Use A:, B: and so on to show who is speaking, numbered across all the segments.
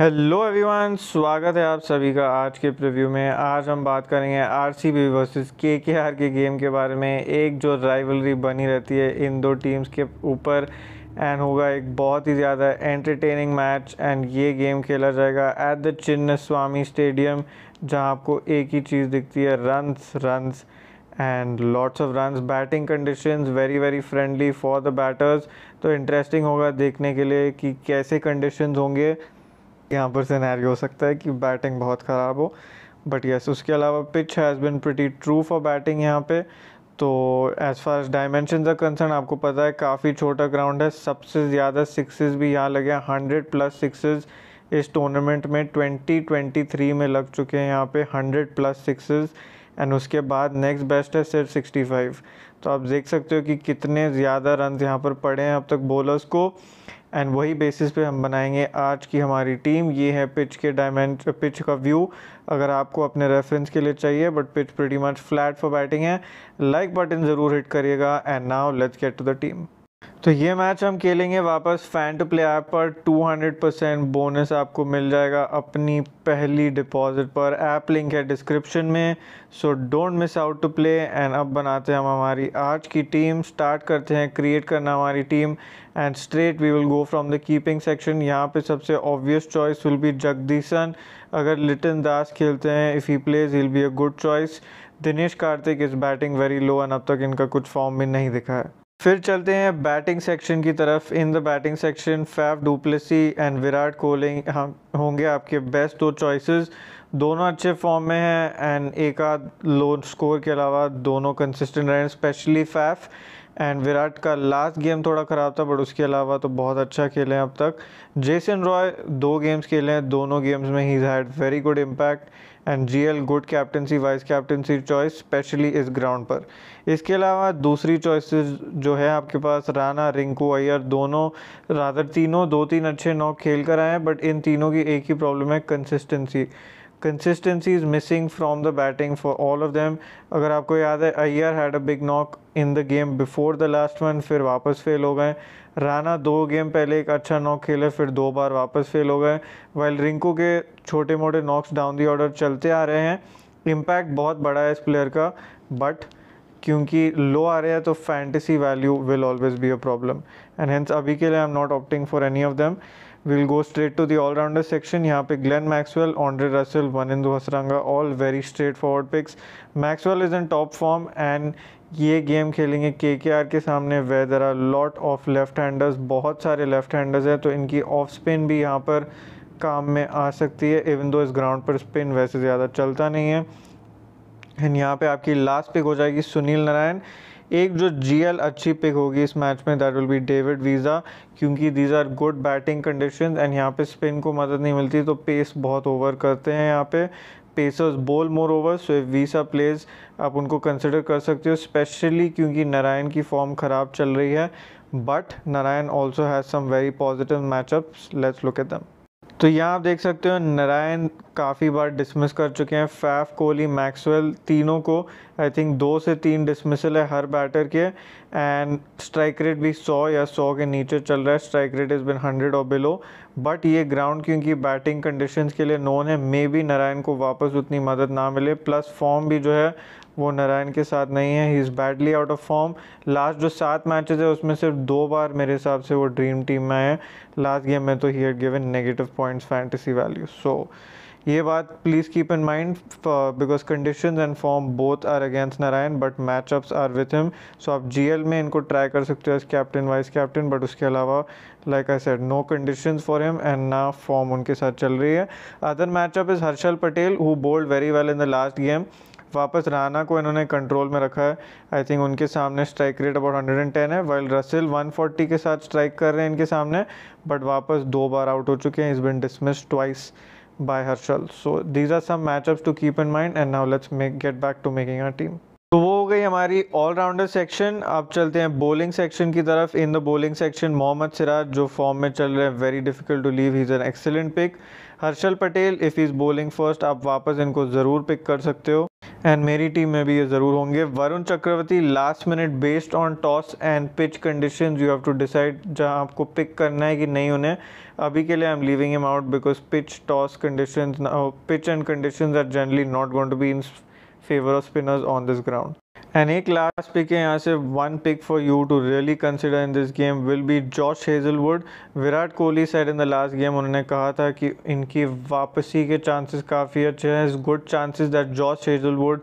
A: Hello everyone स्वागत है आप सभी का आज के प्रीव्यू में आज हम बात करेंगे आरसीबी वर्सेस केकेआर के गेम के बारे में एक जो राइवलरी बनी रहती है इन दो टीम्स के ऊपर एंड होगा एक बहुत ही ज़्यादा एंटरटेनिंग मैच एंड ये गेम खेला जाएगा एट द चिन्न स्वामी स्टेडियम जहाँ आपको एक ही चीज़ दिखती है runs runs and lots of run batting condition very very friendly for the batters तो इंटरेस्टिंग होगा देखने के लिए कि कैसे कंडीशन होंगे यहाँ पर सिनेरियो हो सकता है कि बैटिंग बहुत ख़राब हो बट यस उसके अलावा pitch has been pretty true for batting यहाँ पे तो as far as dimension are concern आपको पता है काफ़ी छोटा ग्राउंड है सबसे ज़्यादा सिक्सेस भी यहाँ लगे हैं हंड्रेड प्लस सिक्सेस इस टूर्नामेंट में ट्वेंटी ट्वेंटी थ्री में लग चुके हैं यहाँ पे हंड्रेड प्लस सिक्सेज़ एंड उसके बाद नेक्स्ट बेस्ट है सिर्फ 65 तो आप देख सकते हो कि कितने ज़्यादा रन यहाँ पर पड़े हैं अब तक बॉलर्स को एंड वही बेसिस पे हम बनाएंगे आज की हमारी टीम ये है पिच के डायमेंट पिच का व्यू अगर आपको अपने रेफरेंस के लिए चाहिए but pitch pretty much flat for batting है लाइक बटन ज़रूर हिट करिएगा and now let's get to the team तो ये मैच हम खेलेंगे वापस फैन टू प्ले ऐप पर 200 परसेंट बोनस आपको मिल जाएगा अपनी पहली डिपॉजिट पर ऐप लिंक है डिस्क्रिप्शन में so don't miss out to play and अब बनाते हैं हम हमारी आज की टीम स्टार्ट करते हैं क्रिएट करना हमारी team and straight we will go from the keeping section यहाँ पे सबसे obvious choice will be Jagadeesan अगर लिटन दास खेलते हैं if he plays will be a good choice Dinesh Karthik is batting very low and अब तक इनका कुछ फॉर्म भी नहीं दिखा है फिर चलते हैं बैटिंग सेक्शन की तरफ in the batting section Faf du Plessis and Virat Kohli हम हाँ, होंगे आपके बेस्ट दो चॉइसेस दोनों अच्छे फॉर्म में हैं एंड एक आध लो स्कोर के अलावा दोनों कंसिस्टेंट रहे स्पेशली फैफ एंड विराट का लास्ट गेम थोड़ा ख़राब था बट उसके अलावा तो बहुत अच्छा खेले हैं अब तक जेसन रॉय दो गेम्स खेले हैं दोनों गेम्स में he had very good impact and G L good captaincy vice captaincy choice specially इस ग्राउंड पर इसके अलावा दूसरी चॉइसेस जो है आपके पास राना रिंकू अयर दोनों राधर तीनों दो तीन अच्छे नॉक खेल कर आए हैं बट इन तीनों की एक ही प्रॉब्लम है consistency consistency is missing from the batting for all of them अगर आपको याद है R had a big knock in the game before the last one फिर वापस फेल हो गए राना दो गेम पहले एक अच्छा नॉक खेले फिर दो बार वापस फेल हो गए वाइल रिंकू के छोटे मोटे नॉक्स डाउन दी ऑर्डर चलते आ रहे हैं इम्पैक्ट बहुत बड़ा है इस प्लेयर का बट क्योंकि लो आ रहा है तो fantasy value will always be a problem and hence अभी के लिए I am not opting for any of them will go straight to the allrounder section यहाँ पे Glenn Maxwell Andre Russell one Wanindu Hasaranga all very straightforward picks Maxwell is in top form and ये game खेलेंगे K K R के सामने whether are lot of left handers बहुत सारे left handers हैं तो इनकी ऑफ स्पिन भी यहाँ पर काम में आ सकती है इवन दो इस ग्राउंड पर स्पिन वैसे ज़्यादा चलता नहीं है एंड यहाँ पर आपकी लास्ट पिक हो जाएगी सुनील नारायण एक जो जीएल अच्छी पिक होगी इस मैच में that will be David Wiese क्योंकि these are good batting condition and यहाँ पे स्पिन को मदद नहीं मिलती तो पेस बहुत ओवर करते हैं यहाँ पे pacers bowl more over so if Wiese plays आप उनको कंसिडर कर सकते हो स्पेशली क्योंकि नारायण की फॉर्म ख़राब चल रही है but Narine also has some very positive matchups let's look at them तो यहाँ आप देख सकते हो नारायण काफ़ी बार डिसमिस कर चुके हैं फैफ कोहली मैक्सवेल तीनों को आई थिंक दो से तीन डिसमिसल है हर बैटर के एंड स्ट्राइक रेट भी 100 या 100 के नीचे चल रहा है स्ट्राइक रेट इज़ बिन 100 और बिलो बट ये ग्राउंड क्योंकि बैटिंग कंडीशंस के लिए नोन है मे बी नारायण को वापस उतनी मदद ना मिले प्लस फॉर्म भी जो है वो नारायण के साथ नहीं है he is badly out of form last जो सात मैचेस है उसमें सिर्फ दो बार मेरे हिसाब से वो ड्रीम टीम में आए लास्ट गेम में तो he had given negative points fantasy value so ये बात please keep in mind because condition and form both are against Narine but matchups are with him so आप जी एल में इनको try कर सकते हो as captain vice captain but उसके अलावा like I said no condition for him and ना form उनके साथ चल रही है other matchup is Harshal Patel who bold very well in the last game वापस राना को इन्होंने कंट्रोल में रखा है आई थिंक उनके सामने strike rate about hundred and ten है वाइल वन फोर्टी के साथ स्ट्राइक कर रहे हैं इनके सामने बट वापस दो बार आउट हो चुके हैं is been dismissed twice by Harshal so these are some matchups to keep in mind and now let's make get back to making our team तो वो हो गई हमारी ऑलराउंडर सेक्शन अब चलते हैं बॉलिंग सेक्शन की तरफ in the bowling section Mohammed Siraj जो फॉर्म में चल रहे हैं very difficult to leave he is an excellent pick Harshal Patel if is bowling first आप वापस इनको ज़रूर पिक कर सकते हो एंड मेरी टीम में भी ये ज़रूर होंगे Varun Chakravarthy last minute based on toss and pitch condition you have to decide जहाँ आपको पिक करना है कि नहीं उन्हें अभी के लिए I am leaving em out because pitch toss condition pitch and condition are generally not going to be in favour of spinners on this ground and एक लास्ट पिक है यहाँ से one pick for you to really consider in this game will be George Hazlewood Virat Kohli set in the last game उन्होंने कहा था कि इनकी वापसी के चांसेस काफ़ी अच्छे हैं is good chances that George Hazlewood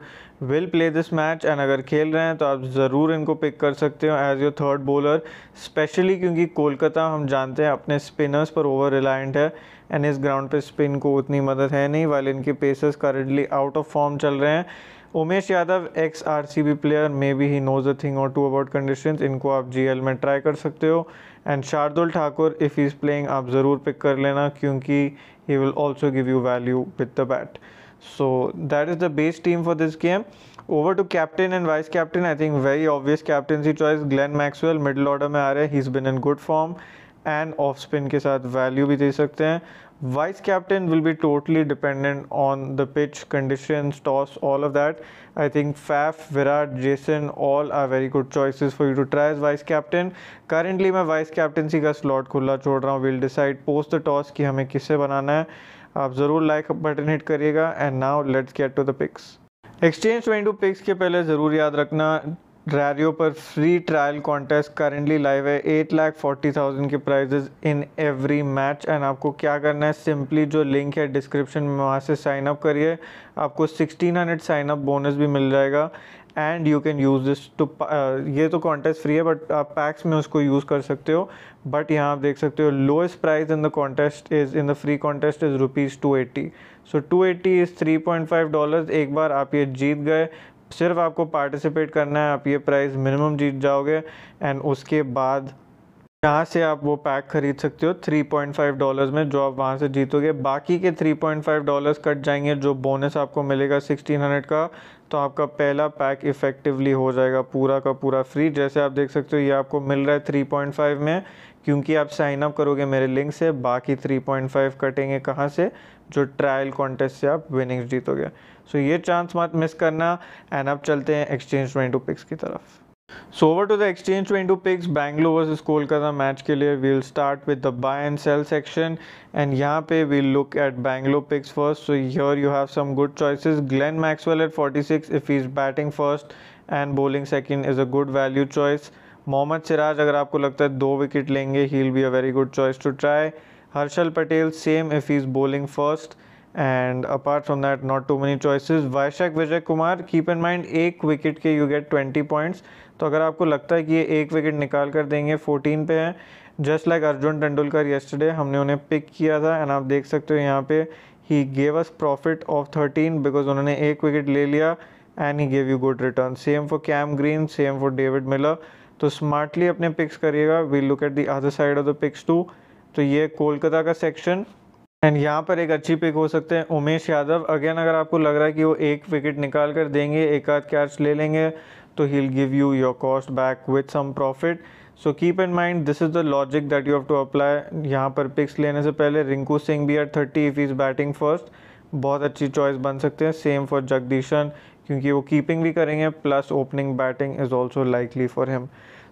A: will play this match and अगर खेल रहे हैं तो आप ज़रूर इनको पिक कर सकते हो as your third bowler specially क्योंकि कोलकाता हम जानते हैं अपने स्पिनर्स पर ओवर रिलायंट है एंड इस ग्राउंड पर स्पिन को उतनी मदद है नहीं वाले इनके pacers currently out of form चल रहे हैं Umesh Yadav ex RCB player may be he knows a thing or two about conditions इनको आप जीएल में ट्राई कर सकते हो and Shardul Thakur if is playing आप ज़रूर पिक कर लेना क्योंकि he will also give you value with the bat so that is the best team for this game over to captain and vice captain I think very obvious captaincy choice Glenn Maxwell middle order में आ रहे हैं he is been in good form and off spin के साथ value भी दे सकते हैं vice captain will be totally dependent on the pitch condition toss all of that I think Faf Virat Jason all are very good choices for you to try as vice captain currently मैं vice captaincy का slot खुला छोड़ रहा हूँ will decide post the toss कि हमें किससे बनाना है आप ज़रूर लाइक बटन हिट करिएगा and now let's get to the picks exchange twenty picks के पहले ज़रूर याद रखना रैरियो पर free trial contest currently live है एट लाख फोर्टी थाउजेंड के prizes in every match and आपको क्या करना है सिंपली जो लिंक है डिस्क्रिप्शन में वहाँ से साइन अप करिए आपको sixteen hundred sign up bonus भी मिल जाएगा and you can use this to ये तो कॉन्टेस्ट फ्री है बट आप पैक्स में उसको यूज़ कर सकते हो बट यहाँ आप देख सकते हो lowest price in the contest is in the free contest is rupees two eighty so two eighty is three point five dollar एक बार आप ये जीत गए सिर्फ आपको पार्टिसिपेट करना है आप ये प्राइज़ मिनिमम जीत जाओगे एंड उसके बाद यहाँ से आप वो पैक ख़रीद सकते हो 3.5 डॉलर्स में जो आप वहाँ से जीतोगे बाकी के 3.5 डॉलर्स कट जाएंगे जो बोनस आपको मिलेगा 1600 का तो आपका पहला पैक इफ़ेक्टिवली हो जाएगा पूरा का पूरा फ्री जैसे आप देख सकते हो ये आपको मिल रहा है 3.5 में क्योंकि आप साइन अप करोगे मेरे लिंक से बाकी 3.5 कटेंगे कहाँ से जो ट्रायल कॉन्टेस्ट से आप विनिंग्स जीतोगे सो ये चांस मत मिस करना एंड अब चलते हैं एक्सचेंज ट्वेंटू पिक्स की तरफ so over to the exchange twenty picks Bangalore versus Kolkata match के लिए we'll start with the buy and sell section and यहाँ पे we'll look at Bangalore picks first so here you have some good choices Glenn Maxwell at forty six if he is batting first and bowling second is a good value choice Mohammed Siraj अगर आपको लगता है दो wicket लेंगे he will be a very good choice to try Harshal Patel same if he is bowling first and apart from that not too many choices Vyshak Vijay Kumar keep in mind एक wicket के you get twenty points तो अगर आपको लगता है कि ये एक विकेट निकाल कर देंगे फोर्टीन पे हैं just like Arjun Tendulkar yesterday हमने उन्हें पिक किया था एंड आप देख सकते हो यहाँ पे he gave us profit of thirteen because उन्होंने एक विकेट ले लिया and he gave you good return same for Cam Green same for David Miller तो स्मार्टली अपने पिक्स करिएगा we look at the other side of the picks too तो ये कोलकाता का सेक्शन एंड यहाँ पर एक अच्छी पिक हो सकते हैं उमेश यादव अगेन अगर आपको लग रहा है कि वो एक विकेट निकाल कर देंगे एक आध कैच ले लेंगे तो will give you your cost back with some profit so keep in mind this is the logic that you have to apply यहाँ पर पिक्स लेने से पहले रिंकू सिंह भी at thirty if is batting first बहुत अच्छी चॉइस बन सकते हैं सेम फॉर जगदीशन क्योंकि वो कीपिंग भी करेंगे plus opening batting is also likely for him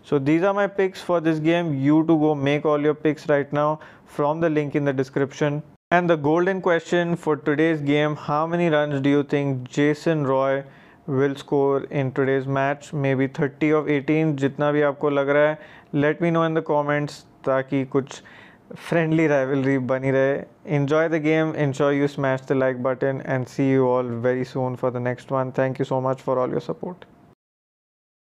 A: so these are my picks for this game you to go make all your picks right now from the link in the description And the golden question for today's game how many runs do you think Jason Roy will score in today's match? Maybe 30 of 18, Jitna bhi आपको lag raha hai, let me know in the comments, taki kuch friendly rivalry bani rahe enjoy the game ensure you smash the like button and see you all very soon for the next one thank you so much for all your support